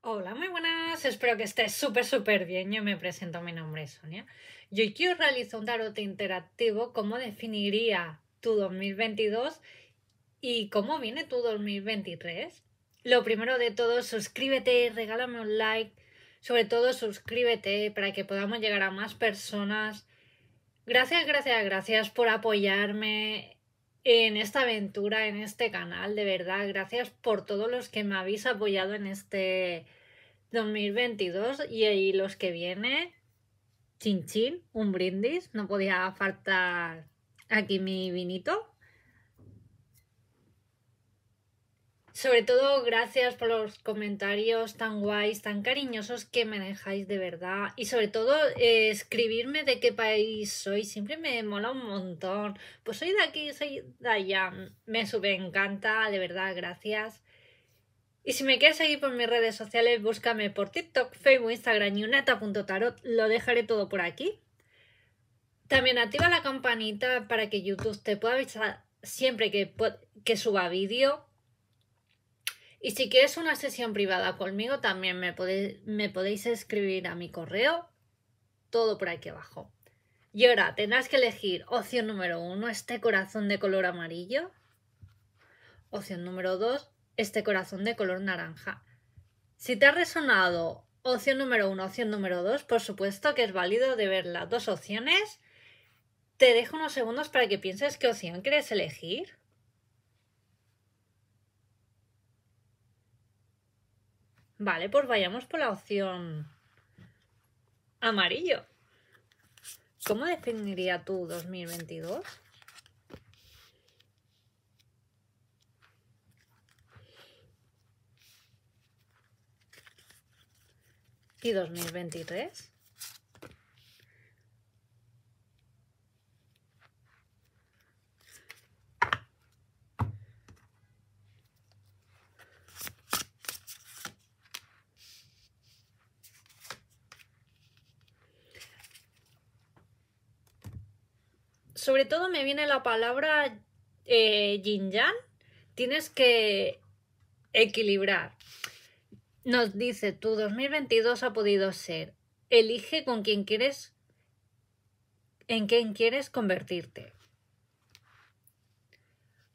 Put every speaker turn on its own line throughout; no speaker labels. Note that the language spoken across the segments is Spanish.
Hola, muy buenas, espero que estés súper, súper bien. Yo me presento, mi nombre es Sonia. yo hoy quiero realizar un tarot interactivo, cómo definiría tu 2022 y cómo viene tu 2023. Lo primero de todo, suscríbete, regálame un like, sobre todo suscríbete para que podamos llegar a más personas. Gracias, gracias, gracias por apoyarme en esta aventura, en este canal. De verdad, gracias por todos los que me habéis apoyado en este 2022 y, los que vienen. Chin chin, un brindis. No podía faltar aquí mi vinito. Sobre todo, gracias por los comentarios tan guays, tan cariñosos que me dejáis de verdad. Y sobre todo, eh, escribirme de qué país soy. Siempre me mola un montón. Pues soy de aquí, soy de allá. Me sube, encanta, de verdad, gracias. Y si me quieres seguir por mis redes sociales, búscame por TikTok, Facebook, Instagram y unata.tarot. Lo dejaré todo por aquí. También activa la campanita para que YouTube te pueda avisar siempre que, que suba vídeo. Y si quieres una sesión privada conmigo, también me podéis, escribir a mi correo, todo por aquí abajo. Y ahora tendrás que elegir opción número uno, este corazón de color amarillo. Opción número dos, este corazón de color naranja. Si te ha resonado opción número uno, opción número dos, por supuesto que es válido de ver las dos opciones. Te dejo unos segundos para que pienses qué opción quieres elegir. Vale, pues vayamos por la opción amarillo. ¿Cómo definiría tú 2022? ¿Y 2023? sobre todo me viene la palabra eh, yin-yang. Tienes que equilibrar. Nos dice, tu 2022 ha podido ser, elige con quién quieres, en quién quieres convertirte.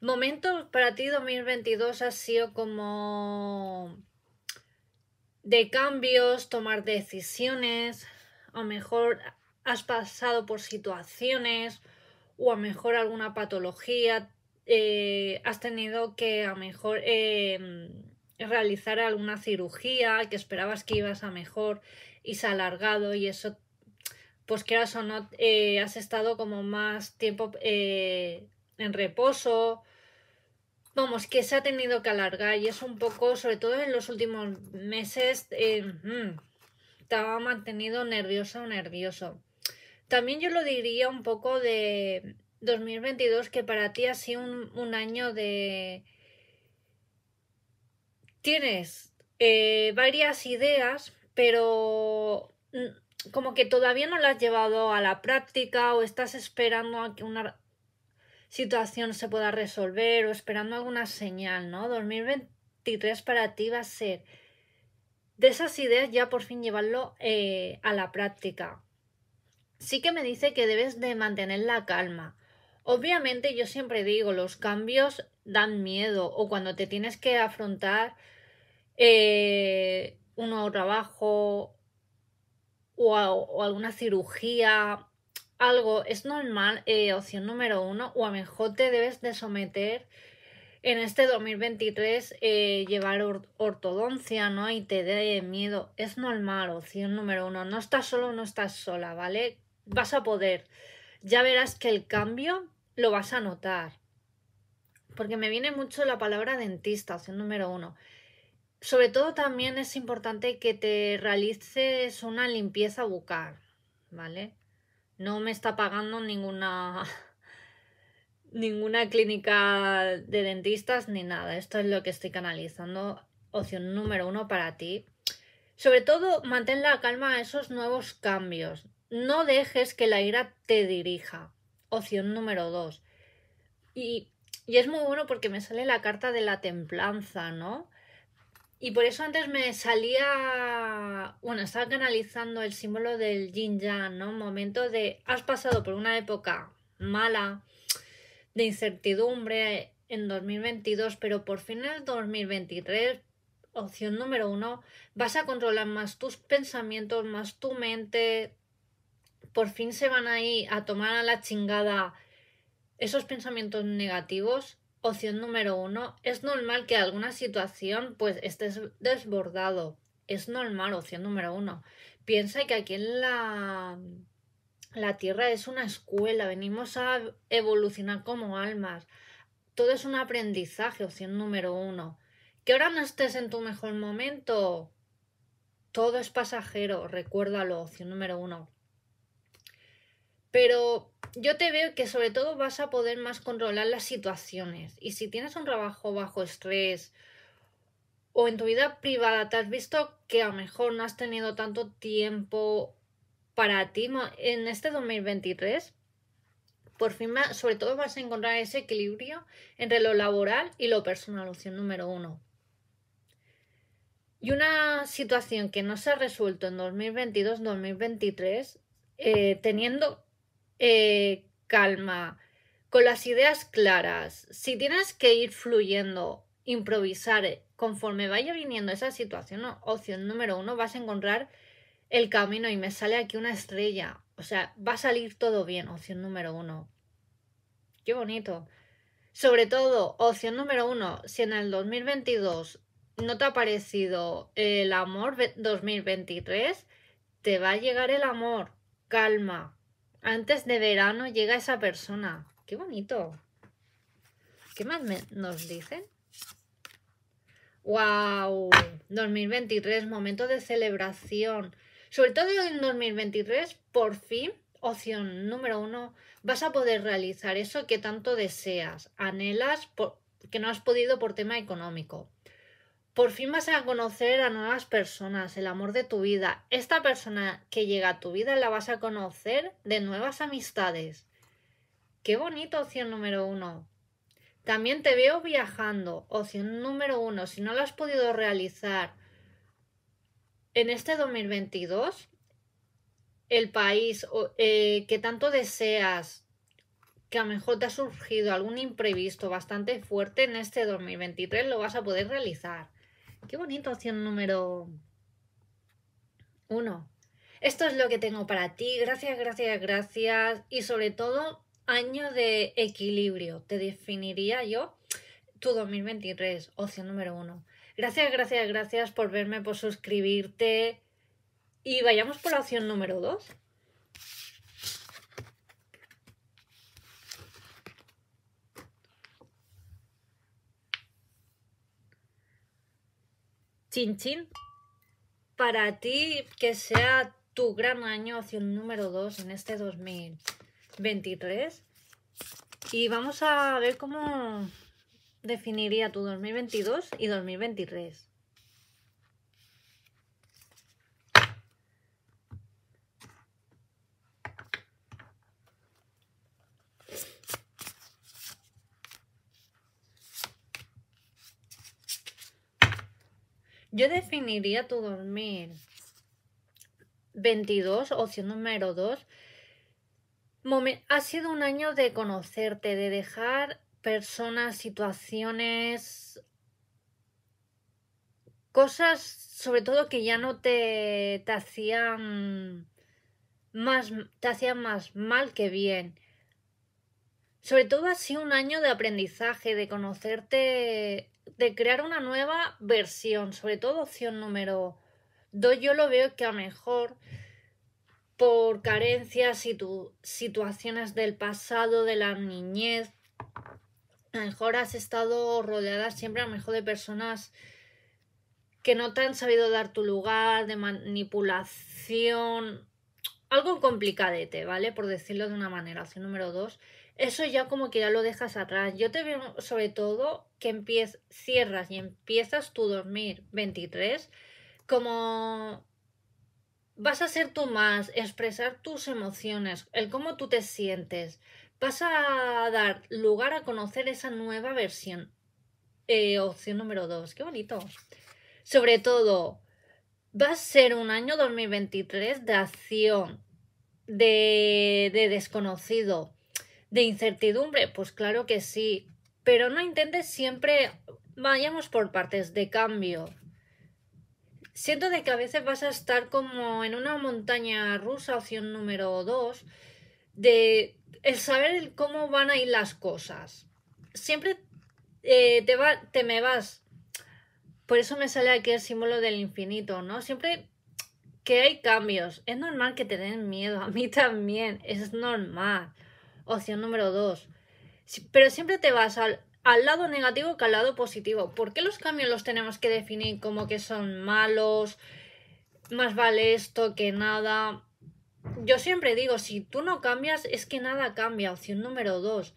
Momento para ti 2022 ha sido como de cambios, tomar decisiones, a lo mejor has pasado por situaciones, o a mejor alguna patología, eh, has tenido que a mejor em, realizar alguna cirugía que esperabas que ibas a mejor y se ha alargado y eso, pues eras o no, eh, has estado como más tiempo eh, en reposo. Vamos, que se ha tenido que alargar y es un poco, sobre todo en los últimos meses, em, mm, te ha mantenido o nervioso. nervioso. También yo lo diría un poco de 2022, que para ti ha sido un, año de... Tienes eh, varias ideas, pero mm, como que todavía no las has llevado a la práctica o estás esperando a que una situación se pueda resolver o esperando alguna señal, ¿no? 2023 para ti va a ser de esas ideas ya por fin llevarlo eh, a la práctica sí que me dice que debes de mantener la calma. Obviamente yo siempre digo, los cambios dan miedo o cuando te tienes que afrontar eh, un nuevo trabajo o, alguna cirugía, algo, es normal, eh, opción número uno, o a mejor te debes de someter en este 2023 eh, llevar ortodoncia, ¿no? Y te dé miedo. Es normal, opción número uno. No estás solo, no estás sola, ¿vale? vas a poder. Ya verás que el cambio lo vas a notar. Porque me viene mucho la palabra dentista, opción número uno. Sobre todo también es importante que te realices una limpieza bucal, ¿vale? No me está pagando ninguna ninguna clínica de dentistas ni nada. Esto es lo que estoy canalizando. Opción número uno para ti. Sobre todo, mantén la calma a esos nuevos cambios. No dejes que la ira te dirija. Opción número dos. Y, es muy bueno porque me sale la carta de la templanza, ¿no? Y por eso antes me salía, bueno, estaba canalizando el símbolo del yin yang, ¿no? momento de, has pasado por una época mala, de incertidumbre en 2022, pero por fin en 2023, opción número uno, vas a controlar más tus pensamientos, más tu mente, por fin se van ahí a tomar a la chingada esos pensamientos negativos. Opción número uno, es normal que alguna situación pues estés desbordado. Es normal, opción número uno. Piensa que aquí en la, la Tierra es una escuela, venimos a evolucionar como almas. Todo es un aprendizaje, opción número uno. Que ahora no estés en tu mejor momento. Todo es pasajero, recuérdalo, opción número uno pero yo te veo que sobre todo vas a poder más controlar las situaciones. Y si tienes un trabajo bajo estrés o en tu vida privada te has visto que a lo mejor no has tenido tanto tiempo para ti en este 2023, por fin sobre todo vas a encontrar ese equilibrio entre lo laboral y lo personal, opción número uno. Y una situación que no se ha resuelto en 2022-2023, eh, teniendo eh, calma, con las ideas claras, si tienes que ir fluyendo, improvisar, eh, conforme vaya viniendo esa situación, opción número uno, vas a encontrar el camino y me sale aquí una estrella. O sea, va a salir todo bien, opción número uno. Qué bonito. Sobre todo, opción número uno, si en el 2022 no te ha parecido el amor 2023, te va a llegar el amor. Calma, antes de verano llega esa persona. Qué bonito. ¿Qué más nos dicen? ¡Wow! 2023, momento de celebración. Sobre todo en 2023, por fin, opción número uno, vas a poder realizar eso que tanto deseas, anhelas, que no has podido por tema económico. Por fin vas a conocer a nuevas personas, el amor de tu vida. Esta persona que llega a tu vida la vas a conocer de nuevas amistades. Qué bonito, opción número uno. También te veo viajando, opción número uno. Si no lo has podido realizar en este 2022, el país eh, que tanto deseas, que a lo mejor te ha surgido algún imprevisto bastante fuerte en este 2023, lo vas a poder realizar. Qué bonito opción número uno. Esto es lo que tengo para ti. Gracias, gracias, gracias. Y sobre todo, año de equilibrio. Te definiría yo tu 2023, opción número uno. Gracias, gracias, gracias por verme, por suscribirte. Y vayamos por la opción número dos. Chin para ti que sea tu gran año hacia el número 2 en este 2023. Y vamos a ver cómo definiría tu 2022 y 2023. Yo definiría tu dormir 22, opción número 2. ha sido un año de conocerte, de dejar personas, situaciones, cosas sobre todo que ya no te, hacían más te hacían más mal que bien sobre todo ha sido un año de aprendizaje, de conocerte, de crear una nueva versión, sobre todo opción número dos. yo lo veo que a mejor por carencias, y situaciones del pasado, de la niñez, a mejor has estado rodeada siempre a mejor de personas que no te han sabido dar tu lugar, de manipulación, algo complicadete, ¿vale? Por decirlo de una manera, Opción número dos, eso ya como que ya lo dejas atrás. Yo te veo sobre todo que empieces, cierras y empiezas tu 2023 como vas a ser tú más, expresar tus emociones, el cómo tú te sientes. Vas a dar lugar a conocer esa nueva versión. Eh, opción número dos, qué bonito. Sobre todo, va a ser un año 2023 de acción, de, desconocido, de incertidumbre, pues claro que sí, pero no intentes siempre, vayamos por partes, de cambio. Siento de que a veces vas a estar como en una montaña rusa, opción número 2, de el saber cómo van a ir las cosas. Siempre eh, te, va, te me vas. Por eso me sale aquí el símbolo del infinito, ¿no? Siempre que hay cambios. Es normal que te den miedo. A mí también. Es normal. Opción número dos. Pero siempre te vas al, lado negativo que al lado positivo. ¿Por qué los cambios los tenemos que definir como que son malos? Más vale esto que nada. Yo siempre digo, si tú no cambias, es que nada cambia. Opción número dos.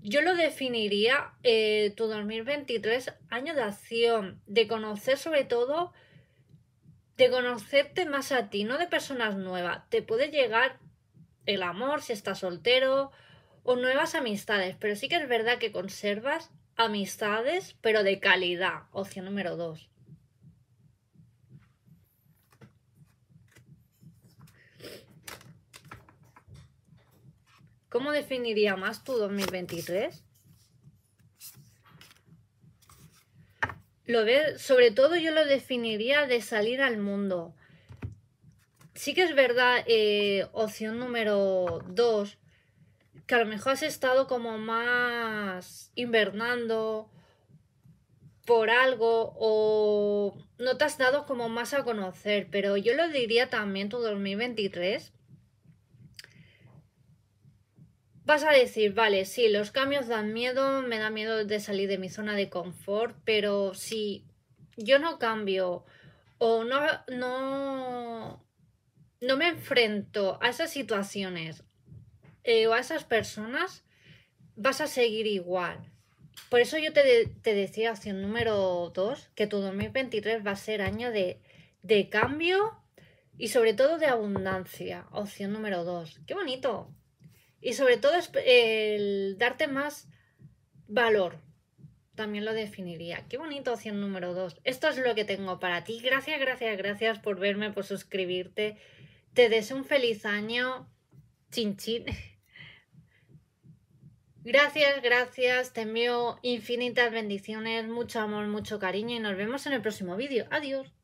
Yo lo definiría eh, tu 2023 año de acción, de conocer sobre todo de conocerte más a ti, no de personas nuevas. Te puede llegar el amor si estás soltero o nuevas amistades, pero sí que es verdad que conservas amistades, pero de calidad. Opción número dos. ¿Cómo definiría más tu 2023? Lo ver sobre todo yo lo definiría de salir al mundo. Sí que es verdad, eh, opción número dos que a lo mejor has estado como más invernando por algo o no te has dado como más a conocer, pero yo lo diría también tu 2023 vas a decir, vale, sí, los cambios dan miedo, me da miedo de salir de mi zona de confort, pero si yo no cambio o no, no, me enfrento a esas situaciones eh, o a esas personas, vas a seguir igual. Por eso yo te, decía, opción número 2, que tu 2023 va a ser año de, cambio y sobre todo de abundancia. Opción número 2. ¡Qué bonito! Y sobre todo es el darte más valor. También lo definiría. Qué bonito opción número 2. Esto es lo que tengo para ti. Gracias, gracias, gracias por verme, por suscribirte. Te deseo un feliz año. Chin chin. Gracias, gracias. Te envío infinitas bendiciones, mucho amor, mucho cariño y nos vemos en el próximo vídeo. Adiós.